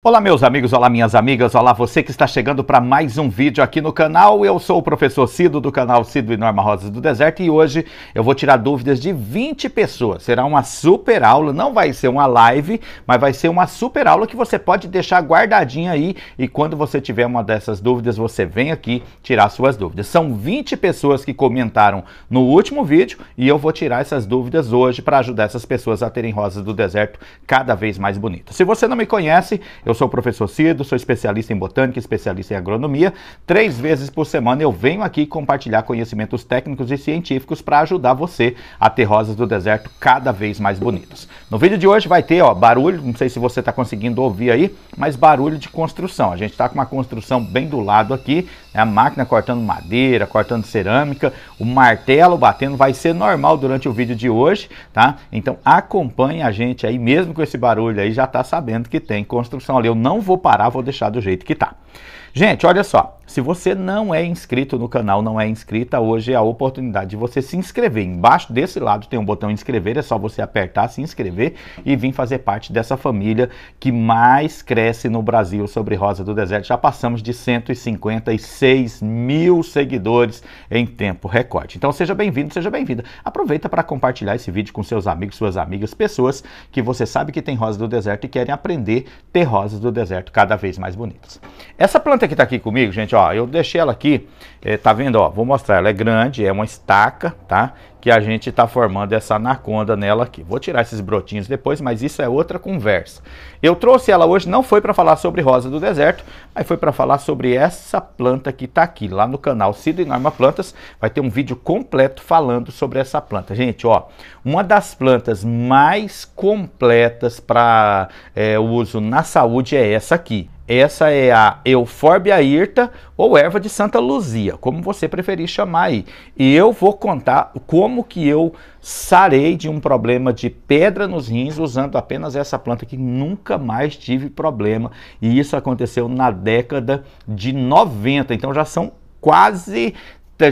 Olá meus amigos, olá minhas amigas, olá você que está chegando para mais um vídeo aqui no canal. Eu sou o professor Cido do canal Cido e Norma Rosas do Deserto e hoje eu vou tirar dúvidas de 20 pessoas. Será uma super aula, não vai ser uma live, mas vai ser uma super aula que você pode deixar guardadinha aí e quando você tiver uma dessas dúvidas, você vem aqui tirar suas dúvidas. São 20 pessoas que comentaram no último vídeo e eu vou tirar essas dúvidas hoje para ajudar essas pessoas a terem rosas do deserto cada vez mais bonitas. Se você não me conhece, eu sou o professor Cido, sou especialista em botânica, especialista em agronomia. Três vezes por semana eu venho aqui compartilhar conhecimentos técnicos e científicos para ajudar você a ter rosas do deserto cada vez mais bonitas. No vídeo de hoje vai ter ó, barulho, não sei se você está conseguindo ouvir aí, mas barulho de construção. A gente está com uma construção bem do lado aqui, né? a máquina cortando madeira, cortando cerâmica, o martelo batendo vai ser normal durante o vídeo de hoje, tá? Então acompanhe a gente aí, mesmo com esse barulho aí, já está sabendo que tem construção olha, eu não vou parar, vou deixar do jeito que tá. Gente, olha só. Se você não é inscrito no canal, não é inscrita, hoje é a oportunidade de você se inscrever. Embaixo desse lado tem um botão inscrever, é só você apertar, se inscrever e vir fazer parte dessa família que mais cresce no Brasil sobre Rosa do Deserto. Já passamos de 156 mil seguidores em tempo recorde. Então seja bem-vindo, seja bem-vinda. Aproveita para compartilhar esse vídeo com seus amigos, suas amigas, pessoas que você sabe que tem rosas do deserto e querem aprender a ter rosas do deserto cada vez mais bonitas. Essa planta que está aqui comigo, gente, ó, ó, eu deixei ela aqui, é, tá vendo, ó, vou mostrar, ela é grande, é uma estaca, tá? Que a gente tá formando essa anaconda nela aqui. Vou tirar esses brotinhos depois, mas isso é outra conversa. Eu trouxe ela hoje, não foi para falar sobre rosa do deserto, mas foi para falar sobre essa planta que tá aqui, lá no canal Cido Norma Plantas, vai ter um vídeo completo falando sobre essa planta. Gente, ó, uma das plantas mais completas para é, eh, uso na saúde é essa aqui. Essa é a Euphorbia hirta ou erva de Santa Luzia, como você preferir chamar aí. E eu vou contar como que eu sarei de um problema de pedra nos rins usando apenas essa planta que nunca mais tive problema. E isso aconteceu na década de 90, então já são quase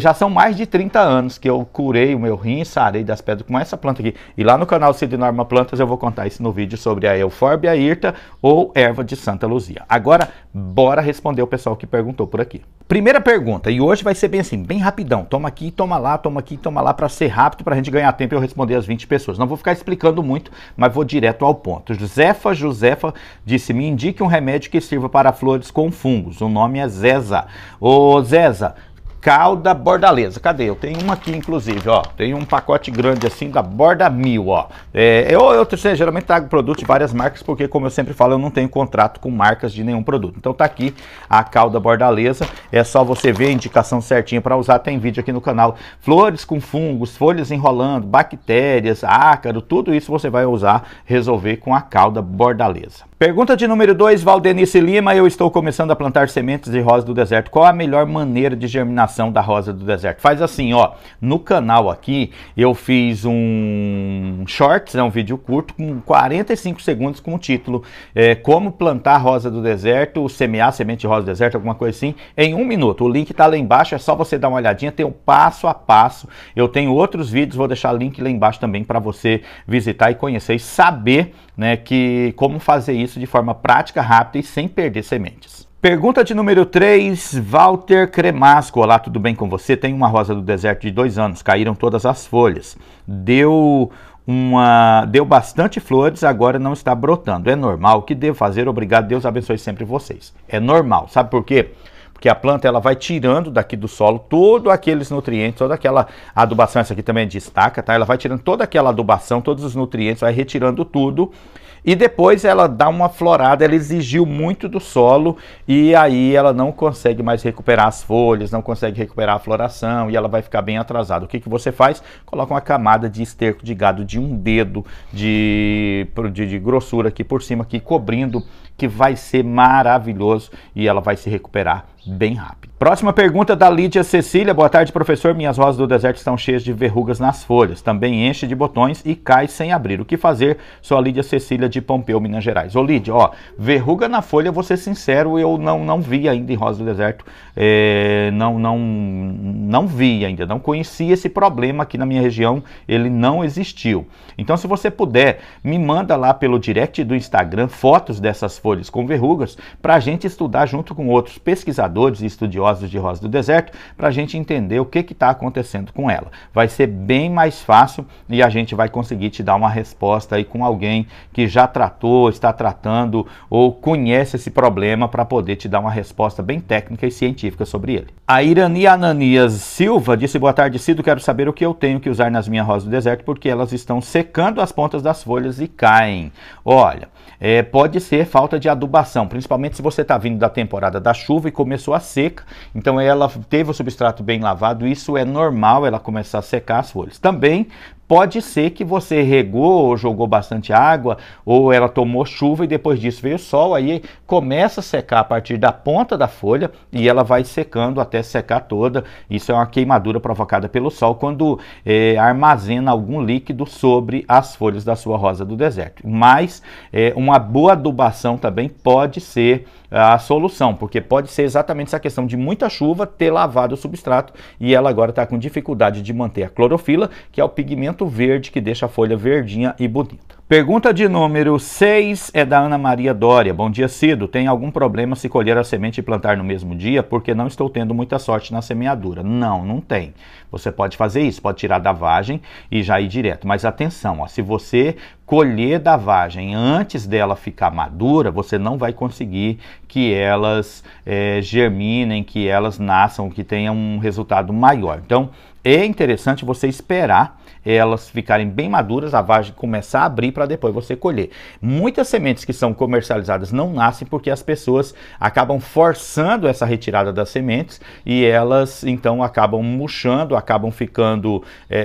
já são mais de 30 anos que eu curei o meu rim, sarei das pedras com essa planta aqui. E lá no canal Cid Norma Plantas eu vou contar isso no vídeo sobre a Euforbia irta ou erva de Santa Luzia. Agora, bora responder o pessoal que perguntou por aqui. Primeira pergunta, e hoje vai ser bem assim, bem rapidão. Toma aqui, toma lá, toma aqui, toma lá, para ser rápido, para a gente ganhar tempo e eu responder as 20 pessoas. Não vou ficar explicando muito, mas vou direto ao ponto. Josefa Josefa disse, me indique um remédio que sirva para flores com fungos. O nome é Zeza. Ô Zeza, calda bordaleza. Cadê? Eu tenho uma aqui, inclusive, ó. Tem um pacote grande assim da Borda Mil, ó. É, eu, eu, eu geralmente trago produto de várias marcas, porque, como eu sempre falo, eu não tenho contrato com marcas de nenhum produto. Então tá aqui a calda bordaleza. É só você ver a indicação certinha para usar. Tem vídeo aqui no canal. Flores com fungos, folhas enrolando, bactérias, ácaro, tudo isso você vai usar resolver com a calda bordaleza. Pergunta de número 2, Valdenice Lima. Eu estou começando a plantar sementes de rosa do deserto. Qual a melhor maneira de germinação da rosa do deserto? Faz assim, ó. No canal aqui, eu fiz um shorts, é um vídeo curto, com 45 segundos com o título é, Como plantar rosa do deserto, semear semente de rosa do deserto, alguma coisa assim, em um minuto. O link tá lá embaixo, é só você dar uma olhadinha, tem um passo a passo. Eu tenho outros vídeos, vou deixar o link lá embaixo também para você visitar e conhecer e saber né, que como fazer isso isso de forma prática, rápida e sem perder sementes. Pergunta de número 3, Walter Cremasco. Olá, tudo bem com você? Tem uma rosa do deserto de dois anos, caíram todas as folhas. Deu uma. Deu bastante flores, agora não está brotando. É normal. O que devo fazer? Obrigado, Deus abençoe sempre vocês. É normal, sabe por quê? porque a planta ela vai tirando daqui do solo todos aqueles nutrientes, toda aquela adubação, essa aqui também é tá? Ela vai tirando toda aquela adubação, todos os nutrientes, vai retirando tudo e depois ela dá uma florada, ela exigiu muito do solo e aí ela não consegue mais recuperar as folhas, não consegue recuperar a floração e ela vai ficar bem atrasada. O que, que você faz? Coloca uma camada de esterco de gado de um dedo de, de, de grossura aqui por cima, aqui cobrindo, que vai ser maravilhoso e ela vai se recuperar bem rápido. Próxima pergunta da Lídia Cecília. Boa tarde, professor. Minhas rosas do deserto estão cheias de verrugas nas folhas. Também enche de botões e cai sem abrir. O que fazer? Sou a Lídia Cecília de Pompeu, Minas Gerais. Ô Lídia, ó, verruga na folha, vou ser sincero, eu não, não vi ainda em Rosa do Deserto. É, não, não, não vi ainda, não conheci esse problema aqui na minha região, ele não existiu. Então, se você puder, me manda lá pelo direct do Instagram fotos dessas folhas com verrugas para a gente estudar junto com outros pesquisadores pesquisadores e estudiosos de Rosa do Deserto para a gente entender o que está acontecendo com ela. Vai ser bem mais fácil e a gente vai conseguir te dar uma resposta aí com alguém que já tratou, está tratando ou conhece esse problema para poder te dar uma resposta bem técnica e científica sobre ele. A Irani Ananias Silva disse: Boa tarde, Cido. Quero saber o que eu tenho que usar nas minhas rosas do deserto porque elas estão secando as pontas das folhas e caem. Olha, é, pode ser falta de adubação, principalmente se você está vindo da temporada da chuva e começou a seca, então ela teve o substrato bem lavado, isso é normal ela começar a secar as folhas. Também Pode ser que você regou ou jogou bastante água, ou ela tomou chuva e depois disso veio sol, aí começa a secar a partir da ponta da folha e ela vai secando até secar toda. Isso é uma queimadura provocada pelo sol quando é, armazena algum líquido sobre as folhas da sua rosa do deserto. Mas é, uma boa adubação também pode ser a solução, porque pode ser exatamente essa questão de muita chuva ter lavado o substrato e ela agora está com dificuldade de manter a clorofila, que é o pigmento verde que deixa a folha verdinha e bonita. Pergunta de número 6 é da Ana Maria Dória. Bom dia, Cido. Tem algum problema se colher a semente e plantar no mesmo dia? Porque não estou tendo muita sorte na semeadura. Não, não tem. Você pode fazer isso, pode tirar da vagem e já ir direto. Mas atenção, ó, se você colher da vagem antes dela ficar madura, você não vai conseguir que elas é, germinem, que elas nasçam, que tenham um resultado maior. Então, é interessante você esperar elas ficarem bem maduras, a vagem começar a abrir para depois você colher. Muitas sementes que são comercializadas não nascem porque as pessoas acabam forçando essa retirada das sementes e elas então acabam murchando, acabam ficando é,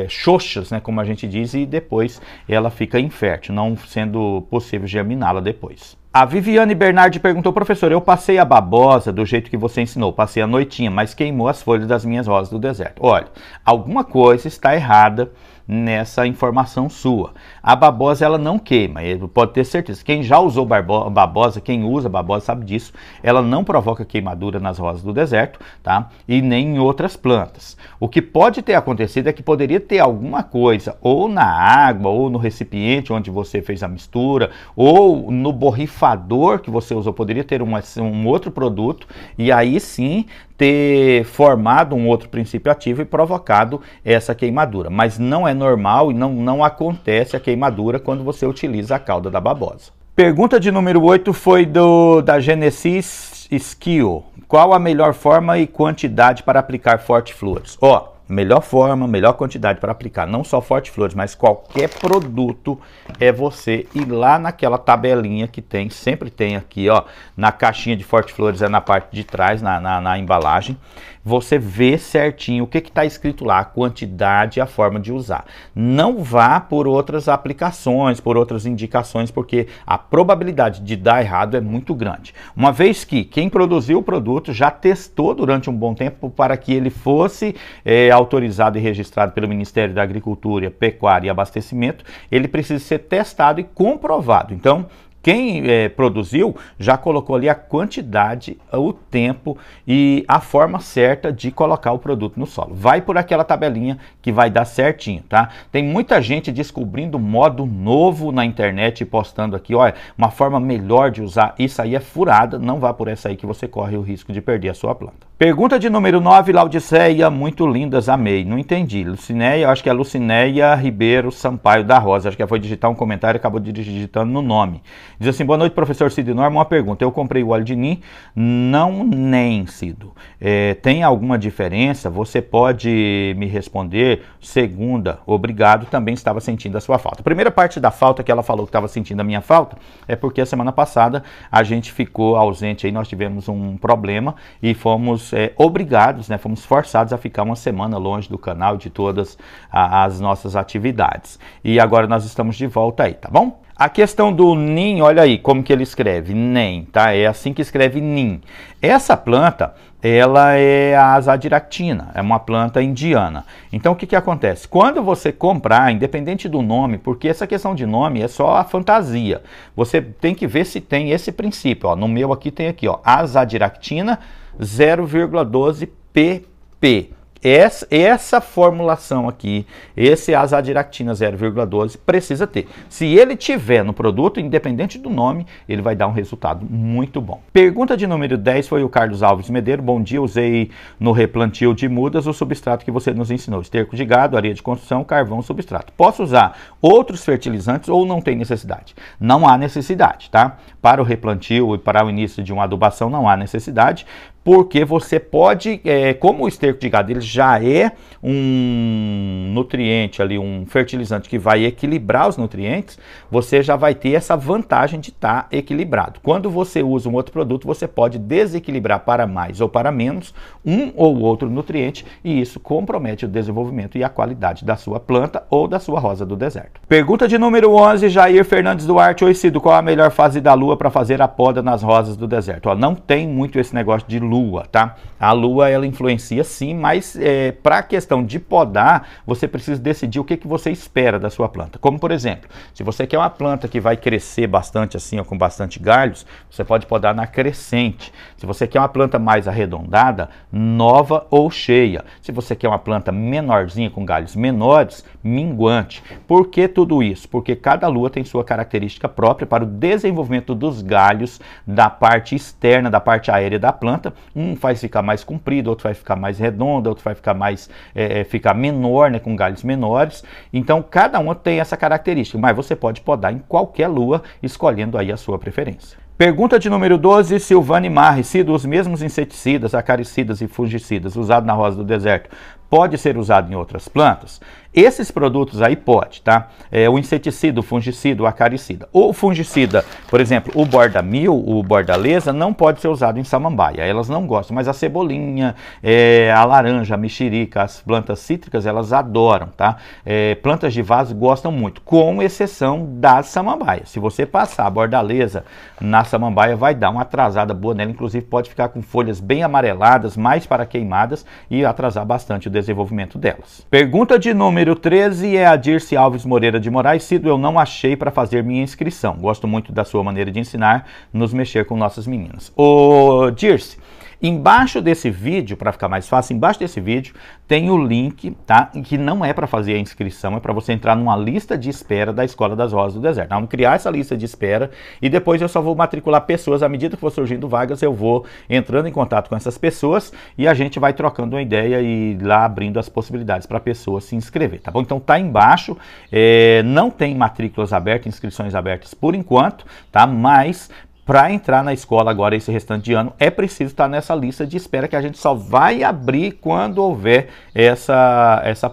é, é xoxas, né, como a gente diz, e depois ela fica infértil, não sendo possível germiná-la depois. A Viviane Bernardi perguntou, professor, eu passei a babosa do jeito que você ensinou, passei a noitinha, mas queimou as folhas das minhas rosas do deserto. Olha, alguma coisa está errada nessa informação sua. A babosa ela não queima, pode ter certeza. Quem já usou babosa, quem usa babosa sabe disso, ela não provoca queimadura nas rosas do deserto, tá? E nem em outras plantas. O que pode ter acontecido é que poderia ter alguma coisa ou na água, ou no recipiente onde você fez a mistura, ou no borrifador que você usou, poderia ter um um outro produto e aí sim ter formado um outro princípio ativo e provocado essa queimadura. Mas não é normal e não, não acontece a queimadura quando você utiliza a cauda da babosa. Pergunta de número 8 foi do da Genesis Skill. Qual a melhor forma e quantidade para aplicar forte flores? Ó, melhor forma, melhor quantidade para aplicar não só forte-flores, mas qualquer produto é você ir lá naquela tabelinha que tem, sempre tem aqui, ó, na caixinha de forte-flores é na parte de trás, na, na, na embalagem, você vê certinho o que está escrito lá, a quantidade e a forma de usar. Não vá por outras aplicações, por outras indicações, porque a probabilidade de dar errado é muito grande. Uma vez que quem produziu o produto já testou durante um bom tempo para que ele fosse... É, autorizado e registrado pelo Ministério da Agricultura, Pecuária e Abastecimento, ele precisa ser testado e comprovado. Então, quem é, produziu já colocou ali a quantidade, o tempo e a forma certa de colocar o produto no solo. Vai por aquela tabelinha que vai dar certinho, tá? Tem muita gente descobrindo modo novo na internet e postando aqui, olha, uma forma melhor de usar. Isso aí é furada, não vá por essa aí que você corre o risco de perder a sua planta. Pergunta de número 9, Laudiceia, muito lindas, amei. Não entendi. Lucinéia, acho que é Lucinéia Ribeiro Sampaio da Rosa. Acho que foi digitar um comentário e acabou digitando no nome. Diz assim, boa noite, professor Cid Norma. Uma pergunta, eu comprei o óleo de NIM, não nem, Cido. É, tem alguma diferença? Você pode me responder? Segunda, obrigado, também estava sentindo a sua falta. A primeira parte da falta que ela falou que estava sentindo a minha falta é porque a semana passada a gente ficou ausente aí, nós tivemos um problema e fomos é, obrigados, né, fomos forçados a ficar uma semana longe do canal de todas a, as nossas atividades. E agora nós estamos de volta aí, tá bom? A questão do NIM, olha aí como que ele escreve, NEM, tá? É assim que escreve NIM. Essa planta, ela é a azadiractina, é uma planta indiana. Então, o que, que acontece? Quando você comprar, independente do nome, porque essa questão de nome é só a fantasia, você tem que ver se tem esse princípio. Ó, no meu aqui tem aqui, ó, azadiractina 0,12 pp. Essa, essa formulação aqui, esse azadiractina 0,12, precisa ter. Se ele tiver no produto, independente do nome, ele vai dar um resultado muito bom. Pergunta de número 10 foi o Carlos Alves Medeiro. Bom dia, usei no replantio de mudas o substrato que você nos ensinou. Esterco de gado, areia de construção, carvão, substrato. Posso usar outros fertilizantes ou não tem necessidade? Não há necessidade, tá? Para o replantio e para o início de uma adubação não há necessidade, porque você pode, é, como o esterco de gado ele já é um nutriente ali, um fertilizante que vai equilibrar os nutrientes, você já vai ter essa vantagem de estar tá equilibrado. Quando você usa um outro produto, você pode desequilibrar para mais ou para menos um ou outro nutriente e isso compromete o desenvolvimento e a qualidade da sua planta ou da sua rosa do deserto. Pergunta de número 11, Jair Fernandes Duarte, Oi Cido, qual a melhor fase da lua para fazer a poda nas rosas do deserto? Ó, não tem muito esse negócio de lua lua, tá? A lua ela influencia sim, mas é, para a questão de podar, você precisa decidir o que, que você espera da sua planta. Como por exemplo, se você quer uma planta que vai crescer bastante assim, ou com bastante galhos, você pode podar na crescente. Se você quer uma planta mais arredondada, nova ou cheia. Se você quer uma planta menorzinha com galhos menores, minguante. Por que tudo isso? Porque cada lua tem sua característica própria para o desenvolvimento dos galhos da parte externa, da parte aérea da planta um faz ficar mais comprido, outro vai ficar mais redondo, outro vai ficar mais é, é, ficar menor, né, com galhos menores. Então cada uma tem essa característica, mas você pode podar em qualquer lua, escolhendo aí a sua preferência. Pergunta de número 12, Silvane Marre, se dos mesmos inseticidas, acaricidas e fungicidas usados na rosa do deserto pode ser usado em outras plantas? Esses produtos aí pode, tá? É, o inseticida, o fungicida, o acaricida. O fungicida, por exemplo, o borda-mil, o bordaleza, não pode ser usado em samambaia. Elas não gostam, mas a cebolinha, é, a laranja, a mexerica, as plantas cítricas, elas adoram, tá? É, plantas de vaso gostam muito, com exceção das samambaias. Se você passar a bordaleza na samambaia, vai dar uma atrasada boa nela. Inclusive, pode ficar com folhas bem amareladas, mais para queimadas e atrasar bastante o desenvolvimento delas. Pergunta de número 13 é a Dirce Alves Moreira de Moraes. Cido, eu não achei para fazer minha inscrição. Gosto muito da sua maneira de ensinar, nos mexer com nossas meninas. Ô, Dirce. Embaixo desse vídeo, para ficar mais fácil, embaixo desse vídeo tem o link, tá? Que não é para fazer a inscrição, é para você entrar numa lista de espera da Escola das Rosas do Deserto. Tá? Vamos criar essa lista de espera e depois eu só vou matricular pessoas. À medida que for surgindo vagas, eu vou entrando em contato com essas pessoas e a gente vai trocando uma ideia e lá abrindo as possibilidades para a pessoa se inscrever, tá bom? Então tá embaixo, é, não tem matrículas abertas, inscrições abertas por enquanto, tá? Mas para entrar na escola agora esse restante de ano, é preciso estar tá nessa lista de espera que a gente só vai abrir quando houver essa, essa,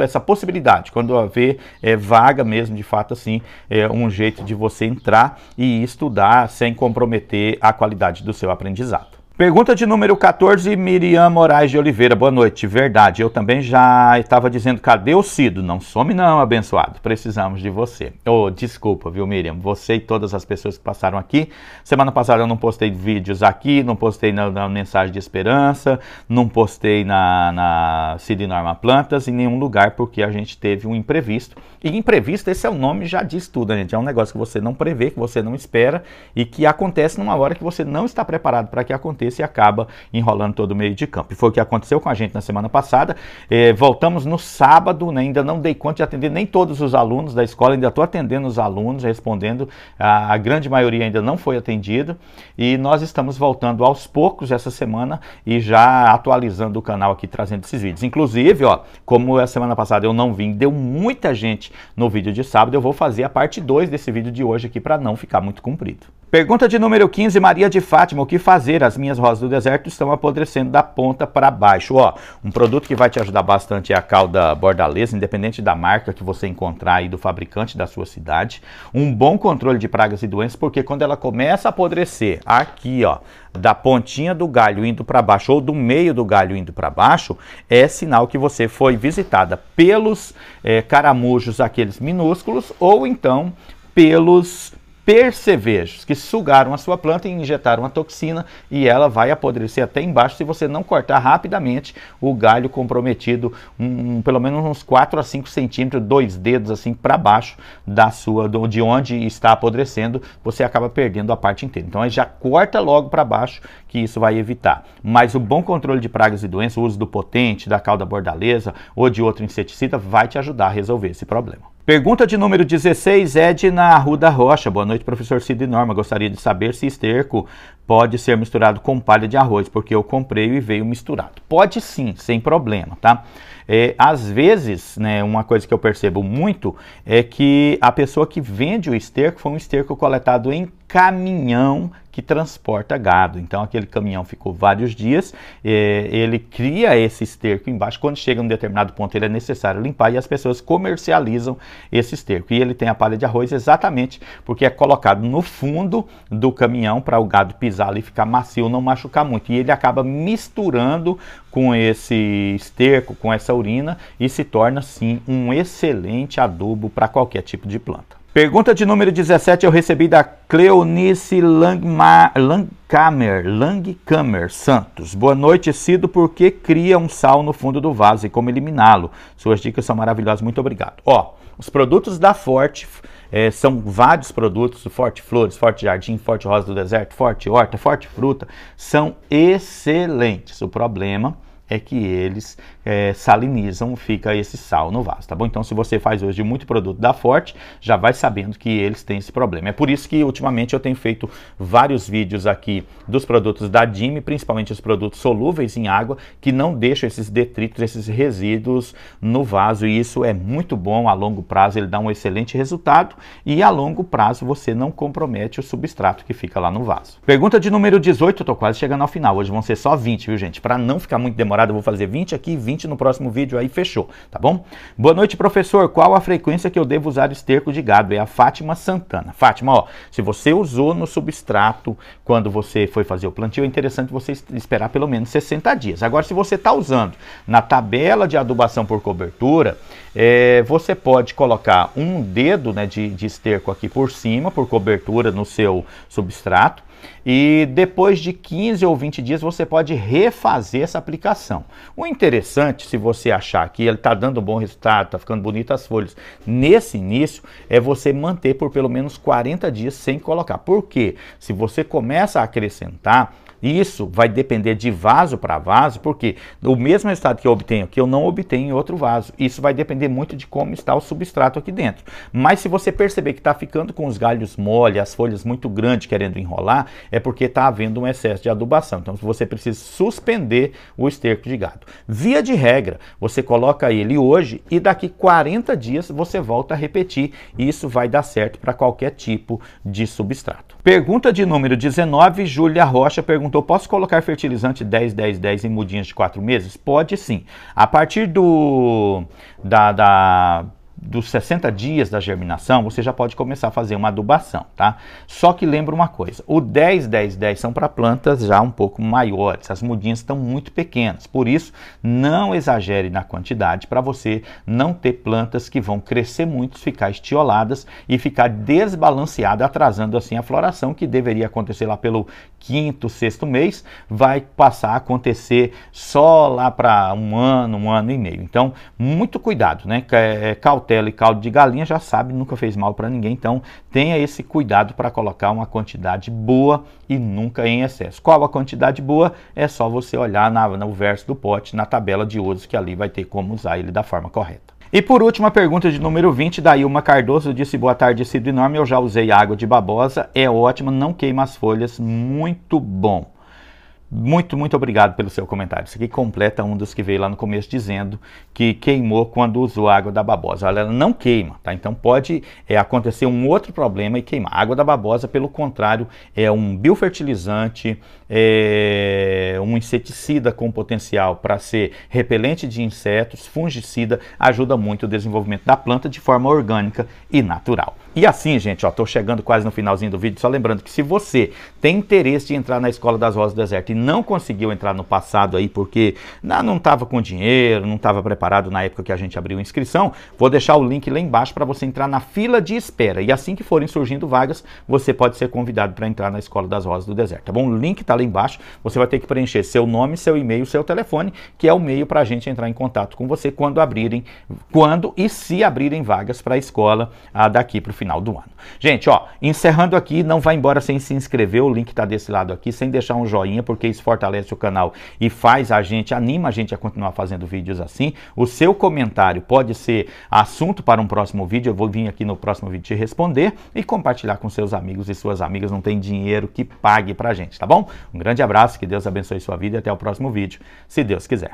essa possibilidade, quando houver é, vaga mesmo, de fato, assim, é, um jeito de você entrar e estudar sem comprometer a qualidade do seu aprendizado. Pergunta de número 14, Miriam Moraes de Oliveira. Boa noite. Verdade, eu também já estava dizendo, cadê o Cido? Não some não, abençoado. Precisamos de você. Oh, desculpa, viu, Miriam? Você e todas as pessoas que passaram aqui. Semana passada eu não postei vídeos aqui, não postei na, na Mensagem de Esperança, não postei na, na Cido e Norma Plantas, em nenhum lugar, porque a gente teve um imprevisto. E imprevisto, esse é o nome, já diz tudo, gente. É um negócio que você não prevê, que você não espera e que acontece numa hora que você não está preparado para que aconteça aconteça e acaba enrolando todo o meio de campo. E foi o que aconteceu com a gente na semana passada. É, voltamos no sábado, né, ainda não dei conta de atender nem todos os alunos da escola, ainda estou atendendo os alunos, respondendo. A, a grande maioria ainda não foi atendida. E nós estamos voltando aos poucos essa semana e já atualizando o canal aqui, trazendo esses vídeos. Inclusive, ó, como a semana passada eu não vim, deu muita gente no vídeo de sábado, eu vou fazer a parte 2 desse vídeo de hoje aqui para não ficar muito comprido. Pergunta de número 15, Maria de Fátima, o que fazer? As minhas rosas do deserto estão apodrecendo da ponta para baixo. Ó, um produto que vai te ajudar bastante é a calda bordalesa, independente da marca que você encontrar e do fabricante da sua cidade. Um bom controle de pragas e doenças, porque quando ela começa a apodrecer, aqui ó, da pontinha do galho indo para baixo ou do meio do galho indo para baixo, é sinal que você foi visitada pelos é, caramujos, aqueles minúsculos, ou então pelos percevejos, que sugaram a sua planta e injetaram a toxina e ela vai apodrecer até embaixo se você não cortar rapidamente o galho comprometido, um, um pelo menos uns 4 a 5 centímetros, dois dedos assim para baixo da sua, de onde está apodrecendo, você acaba perdendo a parte inteira. Então já corta logo para baixo que isso vai evitar. Mas o bom controle de pragas e doenças, o uso do potente, da calda bordaleza ou de outro inseticida vai te ajudar a resolver esse problema. Pergunta de número 16, Edna Arruda Rocha. Boa noite, professor Cid Norma. Gostaria de saber se esterco pode ser misturado com palha de arroz, porque eu comprei e veio misturado. Pode sim, sem problema, tá? É, às vezes, né, uma coisa que eu percebo muito é que a pessoa que vende o esterco foi um esterco coletado em caminhão que transporta gado. Então aquele caminhão ficou vários dias, eh, ele cria esse esterco embaixo. Quando chega a um determinado ponto, ele é necessário limpar e as pessoas comercializam esse esterco. E ele tem a palha de arroz exatamente porque é colocado no fundo do caminhão para o gado pisar finalizar ali, ficar macio, não machucar muito. E ele acaba misturando com esse esterco, com essa urina e se torna sim um excelente adubo para qualquer tipo de planta. Pergunta de número 17 eu recebi da Cleonice Langma, Langkamer, Langkamer Santos. Boa noite, Cido. Por que cria um sal no fundo do vaso e como eliminá-lo? Suas dicas são maravilhosas. Muito obrigado. Ó, os produtos da Forte é, são vários produtos, Forte Flores, Forte Jardim, Forte Rosa do Deserto, Forte Horta, Forte Fruta, são excelentes. O problema é que eles é, salinizam, fica esse sal no vaso, tá bom? Então, se você faz hoje muito produto da Forte, já vai sabendo que eles têm esse problema. É por isso que ultimamente eu tenho feito vários vídeos aqui dos produtos da Dime, principalmente os produtos solúveis em água, que não deixam esses detritos, esses resíduos no vaso, e isso é muito bom a longo prazo, ele dá um excelente resultado e a longo prazo você não compromete o substrato que fica lá no vaso. Pergunta de número 18, eu tô quase chegando ao final. Hoje vão ser só 20, viu, gente? Para não ficar muito demorado, eu vou fazer 20 aqui 20 20 no próximo vídeo aí, fechou, tá bom? Boa noite, professor. Qual a frequência que eu devo usar esterco de gado? É a Fátima Santana. Fátima, ó, se você usou no substrato quando você foi fazer o plantio, é interessante você esperar pelo menos 60 dias. Agora, se você está usando na tabela de adubação por cobertura, é, você pode colocar um dedo né, de, de esterco aqui por cima, por cobertura no seu substrato, e depois de 15 ou 20 dias você pode refazer essa aplicação. O interessante, se você achar que ele está dando um bom resultado, está ficando bonitas as folhas, nesse início é você manter por pelo menos 40 dias sem colocar. Porque se você começa a acrescentar, e isso vai depender de vaso para vaso, porque o mesmo resultado que eu obtenho aqui, eu não obtenho em outro vaso. Isso vai depender muito de como está o substrato aqui dentro. Mas se você perceber que está ficando com os galhos mole, as folhas muito grandes querendo enrolar, é porque está havendo um excesso de adubação. Então você precisa suspender o esterco de gado. Via de regra, você coloca ele hoje e daqui 40 dias você volta a repetir. E isso vai dar certo para qualquer tipo de substrato. Pergunta de número 19, Júlia Rocha pergunta perguntou: posso colocar fertilizante 10, 10, 10 em mudinhas de 4 meses? Pode sim. A partir do. da, da dos 60 dias da germinação, você já pode começar a fazer uma adubação, tá? Só que lembra uma coisa, o 10, 10, 10 são para plantas já um pouco maiores, as mudinhas estão muito pequenas, por isso não exagere na quantidade para você não ter plantas que vão crescer muito, ficar estioladas e ficar desbalanceada, atrasando assim a floração que deveria acontecer lá pelo quinto, sexto mês, vai passar a acontecer só lá para um ano, um ano e meio. Então, muito cuidado, né? É, cautela costela e caldo de galinha, já sabe, nunca fez mal para ninguém. Então, tenha esse cuidado para colocar uma quantidade boa e nunca em excesso. Qual a quantidade boa? É só você olhar na, no verso do pote, na tabela de usos, que ali vai ter como usar ele da forma correta. E por último, a pergunta de número 20, da Ilma Cardoso, disse boa tarde, sido Enorme, eu já usei água de babosa, é ótima, não queima as folhas, muito bom. Muito, muito obrigado pelo seu comentário. Isso aqui completa um dos que veio lá no começo dizendo que queimou quando usou água da babosa. Ela não queima, tá? Então pode é, acontecer um outro problema e queimar. A água da babosa, pelo contrário, é um biofertilizante, é um inseticida com potencial para ser repelente de insetos, fungicida, ajuda muito o desenvolvimento da planta de forma orgânica e natural. E assim, gente, ó, tô chegando quase no finalzinho do vídeo, só lembrando que se você tem interesse em entrar na Escola das Rosas do Deserto e não conseguiu entrar no passado aí porque não estava com dinheiro, não estava preparado na época que a gente abriu a inscrição, vou deixar o link lá embaixo para você entrar na fila de espera. E assim que forem surgindo vagas, você pode ser convidado para entrar na Escola das Rosas do Deserto, tá bom? O link tá lá embaixo, você vai ter que preencher seu nome, seu e-mail, seu telefone, que é o meio para a gente entrar em contato com você quando abrirem, quando e se abrirem vagas para a escola ah, daqui para o final do ano. Gente, ó, encerrando aqui, não vai embora sem se inscrever, o link está desse lado aqui, sem deixar um joinha, porque isso fortalece o canal e faz a gente, anima a gente a continuar fazendo vídeos assim. O seu comentário pode ser assunto para um próximo vídeo, eu vou vir aqui no próximo vídeo te responder e compartilhar com seus amigos e suas amigas, não tem dinheiro que pague pra gente, tá bom? Um grande abraço, que Deus abençoe sua vida e até o próximo vídeo, se Deus quiser.